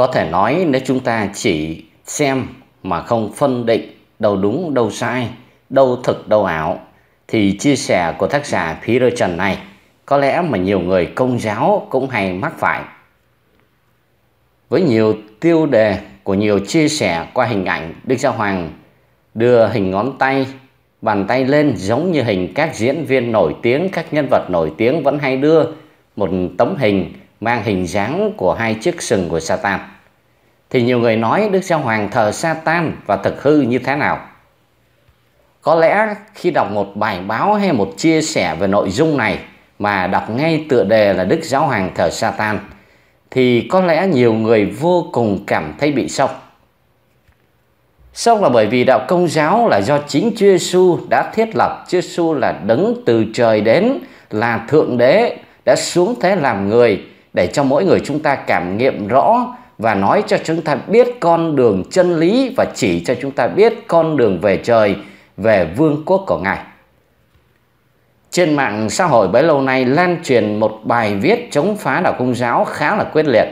Có thể nói nếu chúng ta chỉ xem mà không phân định đâu đúng đâu sai, đâu thực đâu ảo thì chia sẻ của tác giả Peter Trần này có lẽ mà nhiều người công giáo cũng hay mắc phải. Với nhiều tiêu đề của nhiều chia sẻ qua hình ảnh Đức Giáo Hoàng đưa hình ngón tay, bàn tay lên giống như hình các diễn viên nổi tiếng, các nhân vật nổi tiếng vẫn hay đưa một tấm hình mang hình dáng của hai chiếc sừng của Satan thì nhiều người nói Đức Giáo Hoàng thờ Satan và thực hư như thế nào. Có lẽ khi đọc một bài báo hay một chia sẻ về nội dung này mà đọc ngay tựa đề là Đức Giáo Hoàng thờ Satan thì có lẽ nhiều người vô cùng cảm thấy bị sốc. Sốc là bởi vì đạo công giáo là do chính Chúa Giêsu đã thiết lập. Chúa Giêsu là đấng từ trời đến, là thượng đế đã xuống thế làm người để cho mỗi người chúng ta cảm nghiệm rõ và nói cho chúng ta biết con đường chân lý và chỉ cho chúng ta biết con đường về trời, về vương quốc của Ngài. Trên mạng xã hội bấy lâu nay lan truyền một bài viết chống phá đạo công giáo khá là quyết liệt.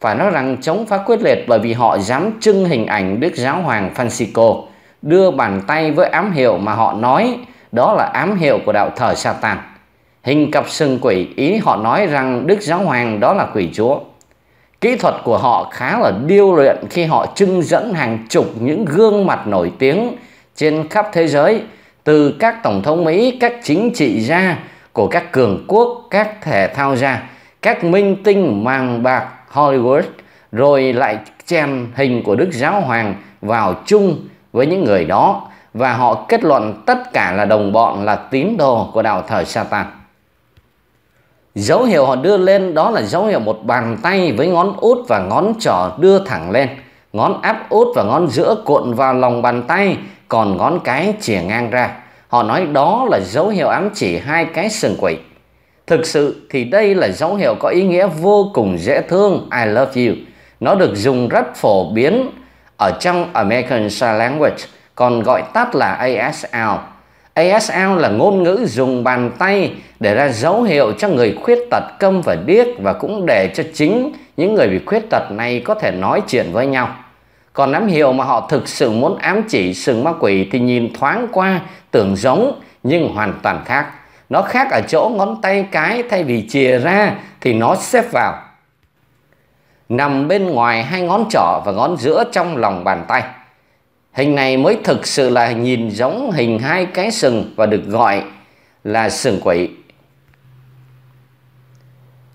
Phải nói rằng chống phá quyết liệt bởi vì họ dám trưng hình ảnh Đức Giáo Hoàng Francisco đưa bàn tay với ám hiệu mà họ nói đó là ám hiệu của đạo thờ Satan. Hình cặp sừng quỷ ý họ nói rằng Đức Giáo Hoàng đó là quỷ chúa. Kỹ thuật của họ khá là điêu luyện khi họ trưng dẫn hàng chục những gương mặt nổi tiếng trên khắp thế giới từ các tổng thống Mỹ, các chính trị gia của các cường quốc, các thể thao gia, các minh tinh màng bạc Hollywood rồi lại chèn hình của Đức Giáo Hoàng vào chung với những người đó và họ kết luận tất cả là đồng bọn là tín đồ của đạo thờ Satan. Dấu hiệu họ đưa lên đó là dấu hiệu một bàn tay với ngón út và ngón trỏ đưa thẳng lên. Ngón áp út và ngón giữa cuộn vào lòng bàn tay, còn ngón cái chìa ngang ra. Họ nói đó là dấu hiệu ám chỉ hai cái sừng quỷ. Thực sự thì đây là dấu hiệu có ý nghĩa vô cùng dễ thương I love you. Nó được dùng rất phổ biến ở trong American Sign Language, còn gọi tắt là ASL ASL là ngôn ngữ dùng bàn tay để ra dấu hiệu cho người khuyết tật câm và điếc và cũng để cho chính những người bị khuyết tật này có thể nói chuyện với nhau. Còn ám hiệu mà họ thực sự muốn ám chỉ sừng ma quỷ thì nhìn thoáng qua tưởng giống nhưng hoàn toàn khác. Nó khác ở chỗ ngón tay cái thay vì chìa ra thì nó xếp vào. Nằm bên ngoài hai ngón trỏ và ngón giữa trong lòng bàn tay. Hình này mới thực sự là nhìn giống hình hai cái sừng và được gọi là sừng quỷ.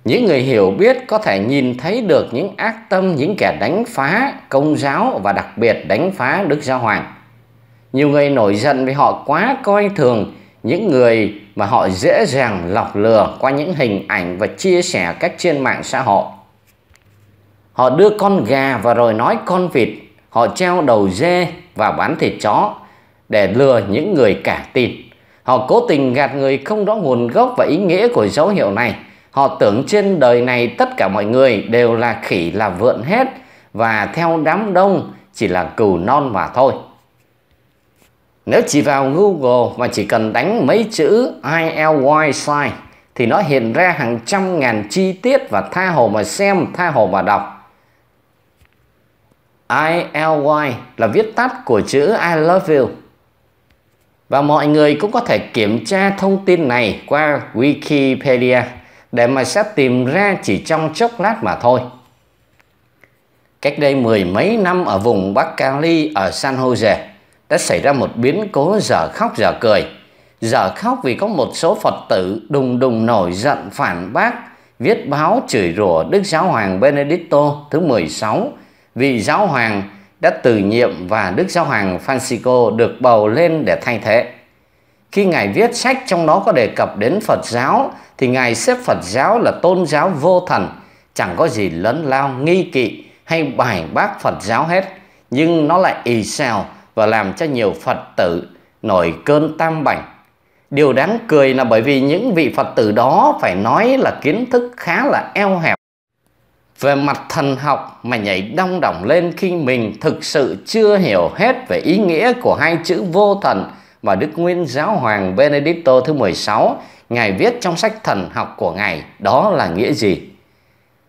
Những người hiểu biết có thể nhìn thấy được những ác tâm những kẻ đánh phá công giáo và đặc biệt đánh phá Đức Giáo Hoàng. Nhiều người nổi giận vì họ quá coi thường những người mà họ dễ dàng lọc lừa qua những hình ảnh và chia sẻ cách trên mạng xã hội. Họ đưa con gà và rồi nói con vịt, họ treo đầu dê và bán thịt chó để lừa những người cả tin. Họ cố tình gạt người không rõ nguồn gốc và ý nghĩa của dấu hiệu này. Họ tưởng trên đời này tất cả mọi người đều là khỉ là vượn hết và theo đám đông chỉ là cừu non mà thôi. Nếu chỉ vào Google và chỉ cần đánh mấy chữ ILY slide thì nó hiện ra hàng trăm ngàn chi tiết và tha hồ mà xem, tha hồ mà đọc. ILY là viết tắt của chữ I love you. Và mọi người cũng có thể kiểm tra thông tin này qua Wikipedia để mà sẽ tìm ra chỉ trong chốc lát mà thôi. Cách đây mười mấy năm ở vùng Bắc Cali ở San Jose đã xảy ra một biến cố dở khóc dở cười. Dở khóc vì có một số Phật tử đùng đùng nổi giận phản bác, viết báo chửi rủa Đức Giáo Hoàng Benedicto thứ 16 vị giáo hoàng đã từ nhiệm và Đức Giáo Hoàng Francisco được bầu lên để thay thế. Khi Ngài viết sách trong đó có đề cập đến Phật giáo thì Ngài xếp Phật giáo là tôn giáo vô thần, chẳng có gì lấn lao, nghi kỵ hay bài bác Phật giáo hết, nhưng nó lại ì xèo và làm cho nhiều Phật tử nổi cơn tam bảnh. Điều đáng cười là bởi vì những vị Phật tử đó phải nói là kiến thức khá là eo hẹp về mặt thần học mà nhảy đong đỏng lên khi mình thực sự chưa hiểu hết về ý nghĩa của hai chữ vô thần mà Đức Nguyên Giáo Hoàng Benedicto thứ 16 Ngài viết trong sách thần học của Ngài đó là nghĩa gì.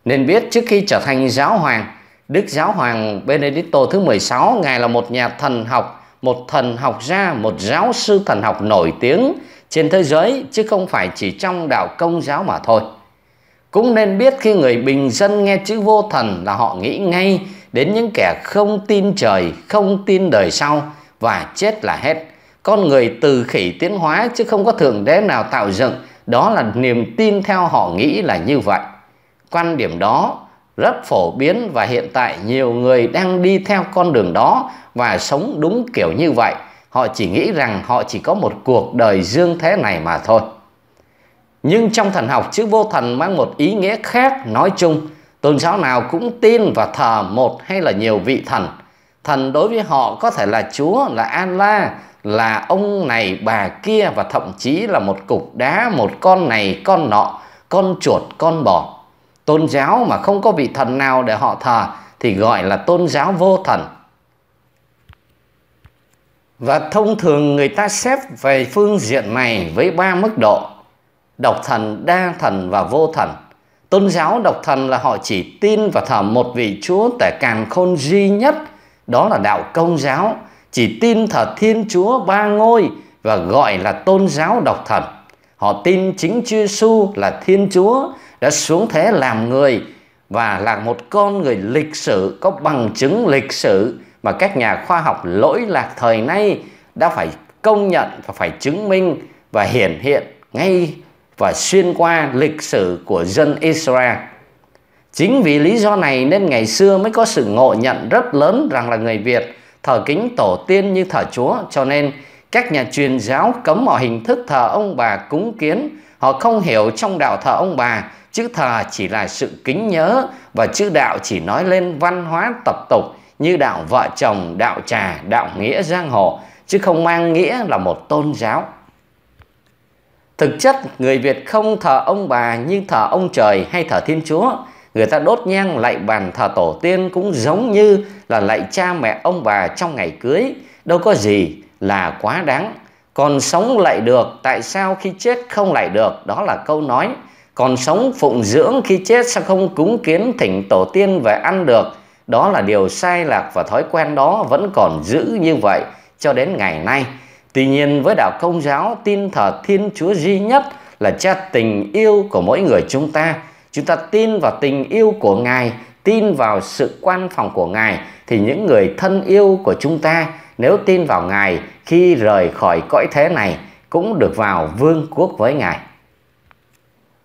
Nên biết trước khi trở thành giáo hoàng, Đức Giáo Hoàng Benedicto thứ 16 Ngài là một nhà thần học, một thần học gia, một giáo sư thần học nổi tiếng trên thế giới chứ không phải chỉ trong đạo công giáo mà thôi cũng nên biết khi người bình dân nghe chữ vô thần là họ nghĩ ngay đến những kẻ không tin trời, không tin đời sau và chết là hết. Con người từ khỉ tiến hóa chứ không có thượng đế nào tạo dựng, đó là niềm tin theo họ nghĩ là như vậy. Quan điểm đó rất phổ biến và hiện tại nhiều người đang đi theo con đường đó và sống đúng kiểu như vậy. Họ chỉ nghĩ rằng họ chỉ có một cuộc đời dương thế này mà thôi nhưng trong thần học chữ vô thần mang một ý nghĩa khác nói chung tôn giáo nào cũng tin và thờ một hay là nhiều vị thần thần đối với họ có thể là chúa là allah là ông này bà kia và thậm chí là một cục đá một con này con nọ con chuột con bò tôn giáo mà không có vị thần nào để họ thờ thì gọi là tôn giáo vô thần và thông thường người ta xếp về phương diện này với ba mức độ độc thần, đa thần và vô thần. Tôn giáo độc thần là họ chỉ tin và thờ một vị Chúa tại càng khôn duy nhất, đó là đạo công giáo, chỉ tin thờ Thiên Chúa ba ngôi và gọi là tôn giáo độc thần. Họ tin chính Chúa Giêsu là Thiên Chúa đã xuống thế làm người và là một con người lịch sử có bằng chứng lịch sử mà các nhà khoa học lỗi lạc thời nay đã phải công nhận và phải chứng minh và hiển hiện ngay và xuyên qua lịch sử của dân Israel. Chính vì lý do này nên ngày xưa mới có sự ngộ nhận rất lớn rằng là người Việt thờ kính tổ tiên như thờ Chúa, cho nên các nhà truyền giáo cấm mọi hình thức thờ ông bà cúng kiến, họ không hiểu trong đạo thờ ông bà, chữ thờ chỉ là sự kính nhớ và chữ đạo chỉ nói lên văn hóa tập tục như đạo vợ chồng, đạo trà, đạo nghĩa giang hồ, chứ không mang nghĩa là một tôn giáo. Thực chất người Việt không thờ ông bà như thờ ông trời hay thờ Thiên Chúa. Người ta đốt nhang lại bàn thờ tổ tiên cũng giống như là lại cha mẹ ông bà trong ngày cưới. Đâu có gì là quá đáng. Còn sống lại được, tại sao khi chết không lại được? Đó là câu nói. Còn sống phụng dưỡng khi chết sao không cúng kiến thỉnh tổ tiên về ăn được? Đó là điều sai lạc và thói quen đó vẫn còn giữ như vậy cho đến ngày nay. Tuy nhiên với đạo công giáo tin thờ Thiên Chúa duy nhất là cha tình yêu của mỗi người chúng ta. Chúng ta tin vào tình yêu của Ngài, tin vào sự quan phòng của Ngài thì những người thân yêu của chúng ta nếu tin vào Ngài khi rời khỏi cõi thế này cũng được vào vương quốc với Ngài.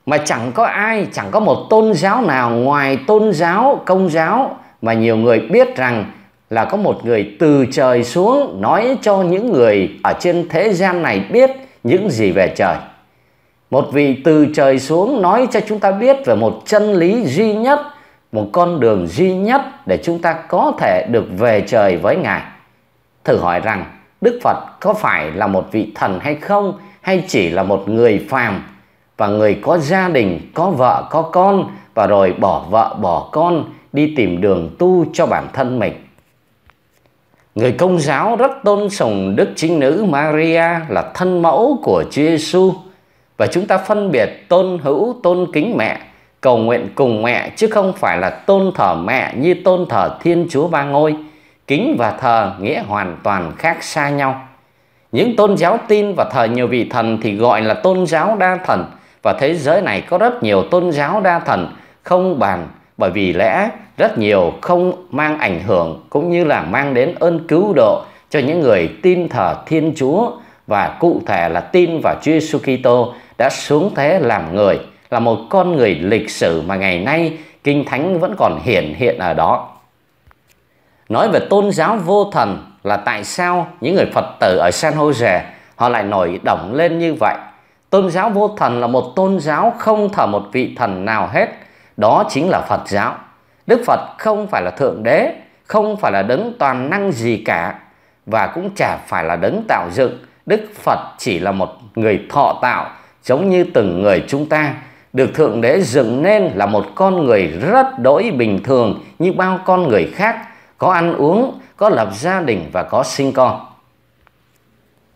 Mà chẳng có ai, chẳng có một tôn giáo nào ngoài tôn giáo, công giáo mà nhiều người biết rằng là có một người từ trời xuống nói cho những người ở trên thế gian này biết những gì về trời. Một vị từ trời xuống nói cho chúng ta biết về một chân lý duy nhất, một con đường duy nhất để chúng ta có thể được về trời với Ngài. Thử hỏi rằng Đức Phật có phải là một vị thần hay không hay chỉ là một người phàm và người có gia đình, có vợ, có con và rồi bỏ vợ bỏ con đi tìm đường tu cho bản thân mình. Người công giáo rất tôn sùng Đức Trinh Nữ Maria là thân mẫu của Chúa Giêsu và chúng ta phân biệt tôn hữu tôn kính mẹ cầu nguyện cùng mẹ chứ không phải là tôn thờ mẹ như tôn thờ Thiên Chúa Ba Ngôi. Kính và thờ nghĩa hoàn toàn khác xa nhau. Những tôn giáo tin và thờ nhiều vị thần thì gọi là tôn giáo đa thần và thế giới này có rất nhiều tôn giáo đa thần không bàn bởi vì lẽ rất nhiều không mang ảnh hưởng cũng như là mang đến ơn cứu độ cho những người tin thờ Thiên Chúa và cụ thể là tin vào Chúa Giêsu Kitô đã xuống thế làm người là một con người lịch sử mà ngày nay kinh thánh vẫn còn hiển hiện ở đó. Nói về tôn giáo vô thần là tại sao những người Phật tử ở San Jose họ lại nổi động lên như vậy. Tôn giáo vô thần là một tôn giáo không thờ một vị thần nào hết đó chính là Phật giáo. Đức Phật không phải là thượng đế, không phải là đấng toàn năng gì cả và cũng chả phải là đấng tạo dựng. Đức Phật chỉ là một người thọ tạo giống như từng người chúng ta được thượng đế dựng nên là một con người rất đỗi bình thường như bao con người khác, có ăn uống, có lập gia đình và có sinh con.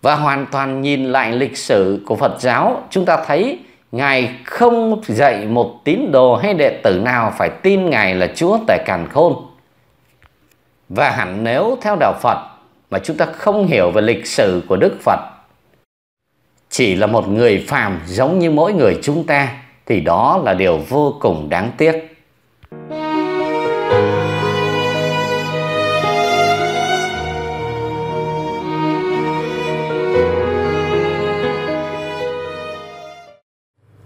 Và hoàn toàn nhìn lại lịch sử của Phật giáo, chúng ta thấy Ngài không dạy một tín đồ hay đệ tử nào phải tin Ngài là Chúa tể Càn Khôn. Và hẳn nếu theo đạo Phật mà chúng ta không hiểu về lịch sử của Đức Phật, chỉ là một người phàm giống như mỗi người chúng ta thì đó là điều vô cùng đáng tiếc.